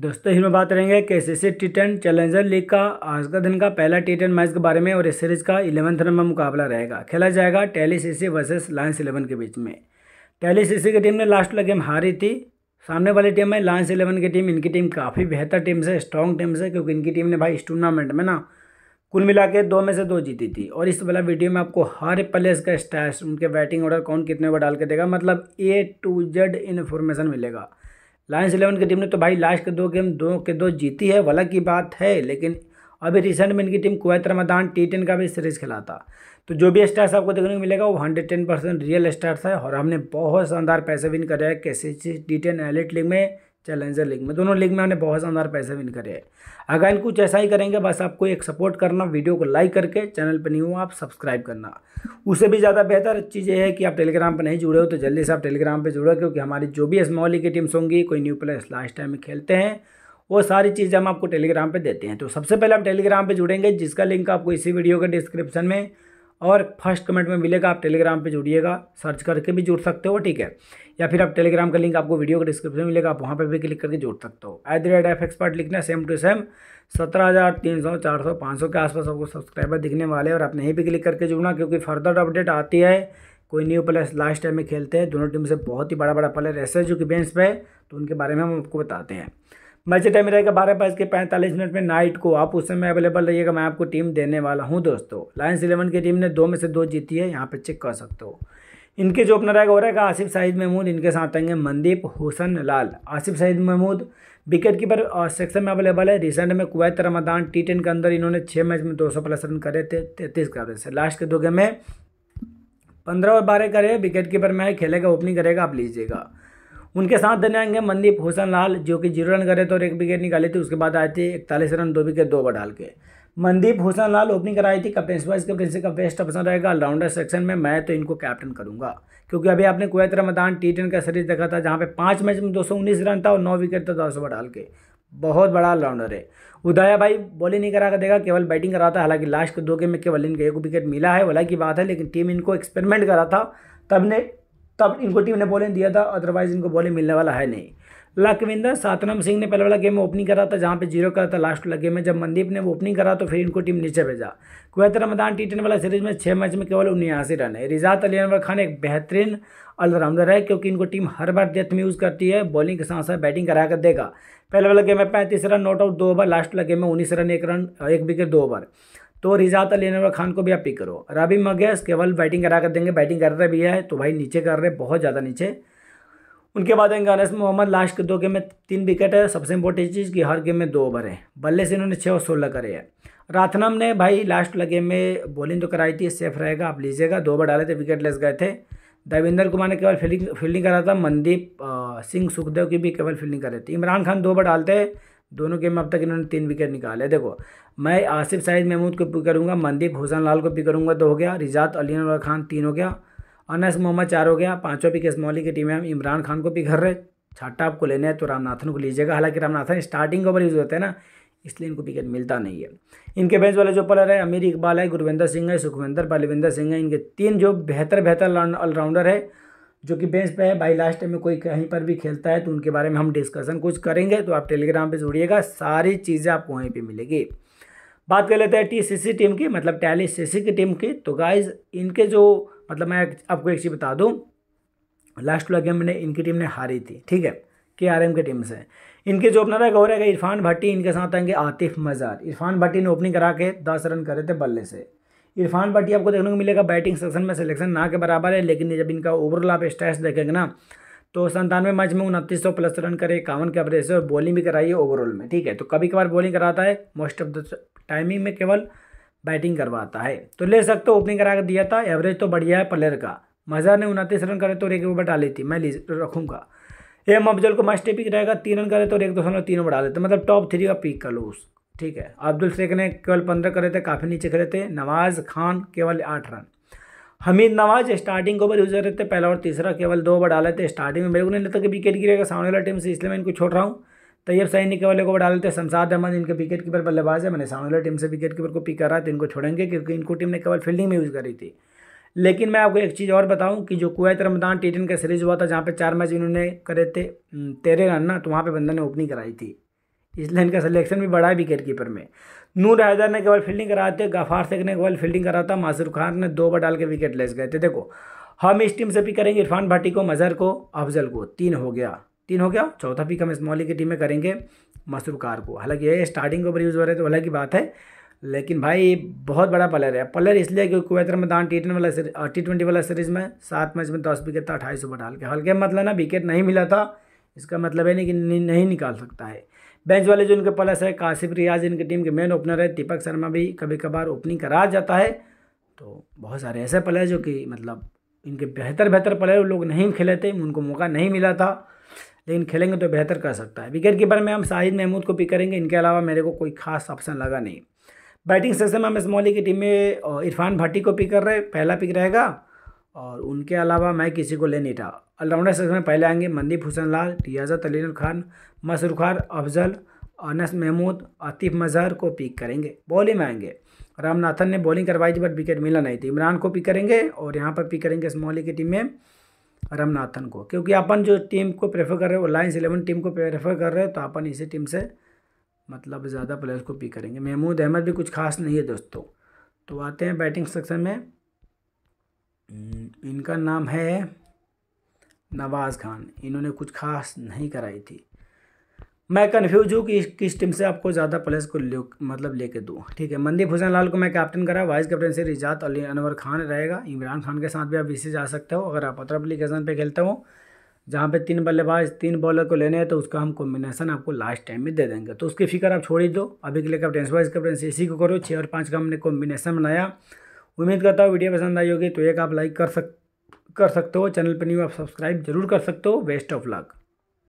दोस्तों इसमें बात करेंगे के C C T ten Challenger League का आज का दिन का पहला टी टेन मैच के बारे में और इस सीरीज का इलेवंथ नंबर मुकाबला रहेगा खेला जाएगा tele C C versus lions eleven के बीच में टेली सी सी की टीम ने लास्ट वाला गेम हारी थी सामने वाली टीम है लायंस इलेवन की टीम इनकी टीम काफ़ी बेहतर टीम से स्ट्रॉन्ग टीम से क्योंकि इनकी टीम ने भाई इस टूर्नामेंट में ना कुल मिला के दो में से दो जीती थी और इस वाला वीडियो में आपको हर प्लेस का स्टैश उनके बैटिंग ऑर्डर कौन कितने ओवर डाल के देगा मतलब ए टू जेड इन्फॉर्मेशन मिलेगा लायंस इलेवन की टीम ने तो भाई लास्ट के दो गेम दो के दो जीती है वाला की बात है लेकिन अभी रिसेंट में इनकी team Kuwait Ramadan T ten का भी सीरीज खेला था तो जो भी स्टार्स आपको देखने को मिलेगा वो hundred ten percent real stars है और हमने बहुत शानदार पैसे विन करे हैं K C T ten elite league में चैलेंजर लीग में दोनों लीग में हमने बहुत शानदार पैसे विन करे हैं अगर कुछ ऐसा ही करेंगे बस आपको एक सपोर्ट करना वीडियो को लाइक करके चैनल पर नहीं हो आप सब्सक्राइब करना उससे भी ज़्यादा बेहतर चीज़ ये है कि आप टेलीग्राम पर नहीं जुड़े हो तो जल्दी से आप टेलीग्राम पर जुड़ो क्योंकि हमारी जो भी स्मॉल लीग की टीम्स होंगी कोई न्यू प्लेयर्स लास्ट टाइम में खेलते हैं वो सारी चीज़ें हम आपको टेलीग्राम पर देते हैं तो सबसे पहले आप टेलीग्राम पर जुड़ेंगे जिसका लिंक आपको इसी वीडियो के डिस्क्रिप्शन में और फर्स्ट कमेंट में मिलेगा आप टेलीग्राम पे जुड़िएगा सर्च करके भी जुड़ सकते हो ठीक है या फिर आप टेलीग्राम का लिंक आपको वीडियो के डिस्क्रिप्शन में मिलेगा आप वहाँ पर भी क्लिक करके जुड़ सकते हो at the rate F expert लिखना सेम टू सेम सत्रह हज़ार तीन सौ चार सौ पाँच सौ के आसपास आपको सब्सक्राइबर दिखने वाले हैं और आप नहीं भी क्लिक करके जुड़ना क्योंकि फर्दर अपडेट आती है कोई न्यू प्लेयर लास्ट टाइम में खेलते हैं दोनों टीम से बहुत ही बड़ा बड़ा प्लेयर ऐसे जो कि बेंच पे है तो उनके बारे में हम आपको बताते हैं मैच टाइम रहेगा बारह बज के पैंतालीस मिनट में नाइट को आप उस समय अवेलेबल रहिएगा मैं आपको टीम देने वाला हूँ दोस्तों लायंस इलेवन की टीम ने दो में से दो जीती है यहाँ पर चेक कर सकते हो इनके जो ओपनर रहेगा वो रहेगा आसिफ साहिद महमूद इनके साथ आएंगे Mandeep Husan Lal Asif Sahid Mahmood wicket keeper section में अवेलेबल है रिसेंट में कुवैत रमदान टी टेन के अंदर इन्होंने छः मैच में 200 प्लस रन करे थे तैंतीस का थे लास्ट के दो गेम में पंद्रह और बारह करे विकेट कीपर में खेलेगा ओपनिंग करेगा आप लीजिएगा उनके साथ देने आएंगे मनदीप हुसन लाल जो कि जीरो रन करे थे तो और एक विकेट निकाली थी उसके बाद आए थे इकतालीस रन दो विकेट दो ओवर डाल के मनदीप हुसन लाल ओपनिंग कराई थी कप्टेंस वाइज कैप्टेंसी का बेस्ट ऑप्शन रहेगा ऑलराउंडर सेक्शन में मैं तो इनको कैप्टन करूंगा क्योंकि अभी आपने कुवैत रमदान टी टेन का सीरीज देखा था जहाँ पे पाँच मैच में दो रन था और नौ विकेट था तो दस ओवर डाल के बहुत बड़ा ऑलराउंडर है उदया भाई बॉलिंग नहीं करा कर देगा केवल बैटिंग करा था हालांकि लास्ट के दो गेम में केवल इनके एक विकेट मिला है वाला की बात है लेकिन टीम इनको एक्सपेरिमेंट करा था तब ने तब इनको टीम ने बॉलिंग दिया था अदरवाइज़ इनको बॉलिंग मिलने वाला है नहीं लकविंदर सातनम सिंह ने पहले वाला गेम में ओपनिंग करा था जहाँ पे जीरो करा था लास्ट वाला गेम में जब मनदीप ने ओपनिंग करा तो फिर इनको टीम नीचे भेजा कुवैत रमदान टी टेन वाला सीरीज में छः मैच में केवल उन्यासी रन है रिजात अली अनवर खान एक बेहतरीन ऑलराउंडर है क्योंकि इनको टीम हर बार डेथ में यूज़ करती है बॉलिंग के साथ साथ बैटिंग करा कर देगा पहले वाला गेम में पैंतीस रन नॉट आउट दो ओवर लास्ट वाला गेम में उन्नीस रन एक रन एक विकेट दो ओवर तो रिजात अली अनवर खान को भी आप पिक करो रबी मगैस केवल बैटिंग करा कर देंगे बैटिंग कर रहे भी है तो भाई नीचे कर रहे बहुत ज़्यादा नीचे उनके बाद आएंगे अनस मोहम्मद लास्ट के दो गेम में तीन विकेट है सबसे इंपॉर्टेंट चीज़ कि हर गेम में दो ओवर है बल्ले से इन्होंने छः और सोलह करे है राथनम ने भाई लास्ट लगे गेम में बॉलिंग तो कराई थी सेफ रहेगा आप लीजिएगा दो ओवर डाले थे विकेट लेस गए थे देवेंद्र कुमार ने केवल फील्डिंग फील्डिंग करा था मनदीप सिंह सुखदेव की भी केवल फील्डिंग करे थे इमरान खान दो ओवर डालते हैं दोनों गेम अब तक इन्होंने तीन विकेट निकाले देखो मैं आसिफ सईद महमूद को पिक करूँगा मनदीप हुसैन लाल को पिक करूँगा दो हो गया रिजात अली खान तीन हो गया अनस मोहम्मद चार हो गया पाँचों पिक इस्मौली की टीम में हम इमरान खान को पिक कर रहे छाटा आपको लेने हैं तो रामनाथन को लीजिएगा हालांकि रामनाथन स्टार्टिंग ओवर यूज़ होते हैं ना इसलिए इनको विकेट मिलता नहीं है इनके बेंच वाले जो प्लेयर है अमीर इकबाल है गुरविंदर सिंह है सुखविंदर बलविंदर सिंह है इनके तीन जो बेहतर बेहतर ऑलराउंडर है जो कि बेंच पे है भाई लास्ट टाइम में कोई कहीं पर भी खेलता है तो उनके बारे में हम डिस्कशन कुछ करेंगे तो आप टेलीग्राम पे जुड़िएगा सारी चीज़ें आपको वहीं पे मिलेगी बात कर लेते हैं टीसीसी टीम की मतलब टैली सीसी की टीम की तो गाइज इनके जो मतलब मैं आपको एक चीज़ बता दूँ लास्ट वाला गेम ने इनकी टीम ने हारी थी ठीक है के आर एम की टीम से इनके जो ओपनर है वो है इरफान भट्टी इनके साथ आएंगे आतिफ मजार इरफान भट्टी ने ओपनिंग करा के दस रन करे थे बल्ले से इरफान भट्टी आपको देखने को मिलेगा बैटिंग सेक्शन में सिलेक्शन ना के बराबर है लेकिन जब इनका ओवरऑल आप स्टैट्स देखेंगे ना तो संतानवे मैच में उनतीस सौ प्लस रन करे इक्यावन के एवरेज से और बॉलिंग भी कराई है ओवरऑल में ठीक है तो कभी कभार बॉलिंग कराता है मोस्ट ऑफ द टाइमिंग में केवल बैटिंग करवाता है तो ले सकते हो ओपनिंग करा कर दिया था एवरेज तो बढ़िया है प्लेयर का मजहर ने उनतीस रन करे तो एक ओवर डाली थी मैं रखूँगा एम अफजल को मस्ट पिक रहेगा तीन रन करे तो एक दो सौ तीन ओवर डाले तो मतलब टॉप थ्री का पिक कर लो उस ठीक है अब्दुल शेख ने केवल पंद्रह करे थे काफ़ी नीचे खड़े थे नवाज खान केवल आठ run Hameed Nawaz starting over use कर रहे थे पहला और तीसरा केवल दो ओवर डाले थे स्टार्टिंग में मेरे को नहीं लगता कि विकेट गिरेगा सामने वाला टीम से इसलिए मैं इनको छोड़ रहा हूँ तैयब सही ने केवल एक ओवर डाले थे शमसाद अहमद इनके विकेट कीपर बल्लेबाज है मैंने सामने वाली टीम से विकेट कीपर को पिक करा तो इनको छोड़ेंगे क्योंकि इनको टीम ने केवल फील्डिंग में यूज़ करी थी लेकिन मैं आपको एक चीज़ और बताऊँ कि जो कुवैत रमदान टी का सीरीज़ हुआ था जहाँ पर चार मैच इन्होंने करे थे तेरह रन ना तो वहाँ पर बंदा ने ओपनिंग कराई थी इसलिए इनका सिलेक्शन भी बढ़ा है विकेट कीपर में नूर हैदर ने केवल फील्डिंग कराते गफार शेख ने केवल फील्डिंग कराता मासूर खान ने दो बार डाल के विकेट लेस गए थे देखो हम इस टीम से भी करेंगे इरफान भाटी को मजहर को अफजल को तीन हो गया तीन हो गया चौथा पिक हम मौली की टीम में करेंगे मासूर कार को हालांकि ये स्टार्टिंग ऊपर यूज़ हो रहे तो अलग की बात है लेकिन भाई बहुत बड़ा प्लेयर है प्लेयर इसलिए क्योंकि कुवैत रमदान टी ट्वेंटी वाला टी ट्वेंटी वाला सीरीज में सात मैच में दस विकेट था अट्ठाईस ओवर डाल के हल्के मतलब ना विकेट नहीं मिला था इसका मतलब है नहीं कि नहीं निकाल सकता है बेंच वाले जो इनके प्लस है काशिफ रियाज इनकी टीम के मेन ओपनर है दीपक शर्मा भी कभी कभार ओपनिंग करा जाता है तो बहुत सारे ऐसे प्लेयर जो कि मतलब इनके बेहतर बेहतर प्लेयर लोग नहीं खेले थे उनको मौका नहीं मिला था लेकिन खेलेंगे तो बेहतर कर सकता है विकेट कीपर में हम शाहिद महमूद को पिक करेंगे इनके अलावा मेरे को कोई खास ऑप्शन लगा नहीं बैटिंग सेक्शन में हम इस मौली की टीम में इरफान भाटी को पिक कर रहे पहला पिक रहेगा और उनके अलावा मैं किसी को ले नहीं रहा ऑलराउंडर सेक्शन में पहले आएंगे मंदीप हुसैन लाल रियाजत अली खान मसरूर खान अफजल अनस महमूद आतिफ मजहर को पिक करेंगे बॉलिंग में आएंगे रामनाथन ने बॉलिंग करवाई थी बट विकेट मिला नहीं थी इमरान को पिक करेंगे और यहाँ पर पिक करेंगे स्मॉली की टीम में रामनाथन को क्योंकि अपन जो टीम को प्रेफर कर रहे हो लाइन्स इलेवन टीम को प्रेफर कर रहे हो तो अपन इसी टीम से मतलब ज़्यादा प्लेयर्स को पिक करेंगे महमूद अहमद भी कुछ खास नहीं है दोस्तों तो आते हैं बैटिंग सेक्शन में इनका नाम है नवाज़ खान इन्होंने कुछ खास नहीं कराई थी मैं कन्फ्यूज हूँ कि किस टीम से आपको ज़्यादा प्लेस को ले मतलब लेके दूँ ठीक है मंदीप हुसैन लाल को मैं कैप्टन करा वाइस कैप्टन से रिजात अली अनवर खान रहेगा इमरान खान के साथ भी आप इसे जा सकते हो अगर आप अतर अप्लीकेशन पर खेलते हो जहाँ पे तीन बल्लेबाज तीन बॉलर को लेने हैं तो उसका हम कॉम्बिनेशन आपको लास्ट टाइम में दे देंगे तो उसकी फिक्र आप छोड़ ही दो अभी के लिए कैप्टन वाइस कैप्टन इसी को करो छः और पाँच का हमने कॉम्बिनेशन बनाया उम्मीद करता हूँ वीडियो पसंद आई होगी तो एक आप लाइक कर सक कर सकते हो चैनल पर हो आप सब्सक्राइब जरूर कर सकते हो बेस्ट ऑफ लक